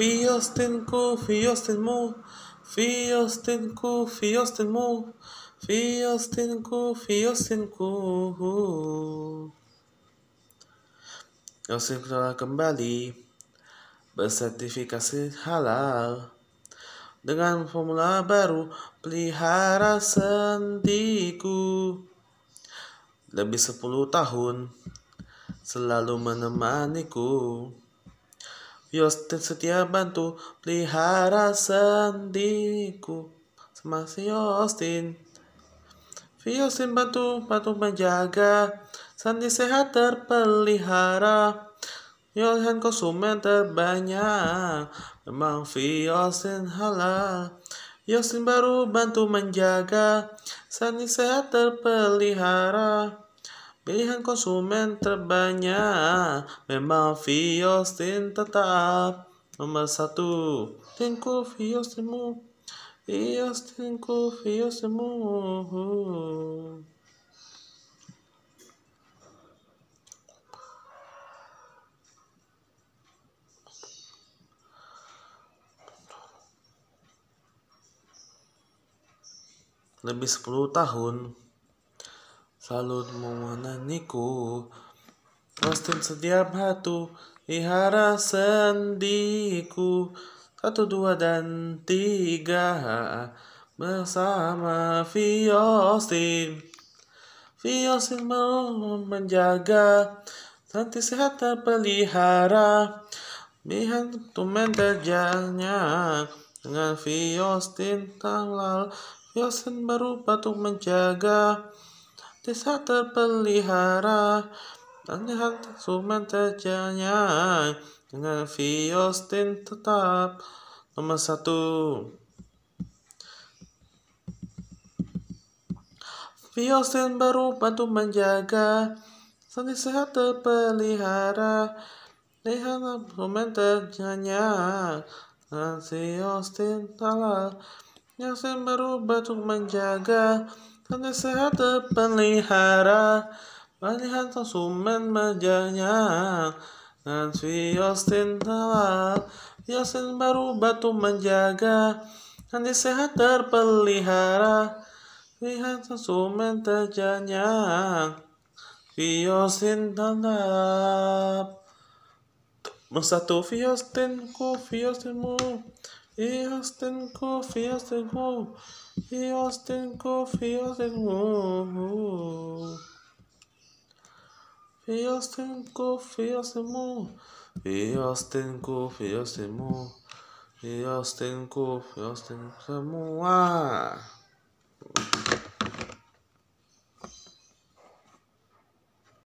فيستنكو فيستنمو فيستنكو فيستنمو فيستنكو فيستنكو Yosiflah kembali bersertifikasi halal dengan formula baru pelihara sendiku lebih 10 tahun selalu menemaniku Yo setia bantu pelihara sendiku sama si Austin. Viusin bantu, bantu menjaga Sandi sehat terpelihara Yohan konsumen terbanyak Memang Viosin halal Yosin baru bantu menjaga Sandi sehat terpelihara Pilihan konsumen terbanyak memang fiostin tetap nomor satu. Tinku Viostinmu, Vios Viostinmu. Lebih 10 tahun niku, Rostin setiap hatu Ihara sendiku Satu dua dan tiga Bersama Fiostin mau menjaga Nanti sehat terpelihara Bihan tu menterjanya Dengan Fiostin tanglal Fiostin baru patung menjaga desa terpelihara Tanyahan suman terjanya dengan Fiostin tetap nomor satu. Fiostin baru bantu menjaga Sandi sehat terpelihara Lihat suman terjanya dan Fiostin salah Fiostin baru bantu menjaga Penasehat pelihara melihat konsumen majanya dan Fiostin telat Fiostin baru batu menjaga dan sehat terpelihara lihat konsumen terjanya Fiostin tetap Bersatu ku Fiostinmu Fiastenko, Fiastenko, Fiastenko, Fiastenko. Fiastenko, Fiastenko, Fiastenko, Fiastenko, Fiastenko, Fiastenko, Fiastenko.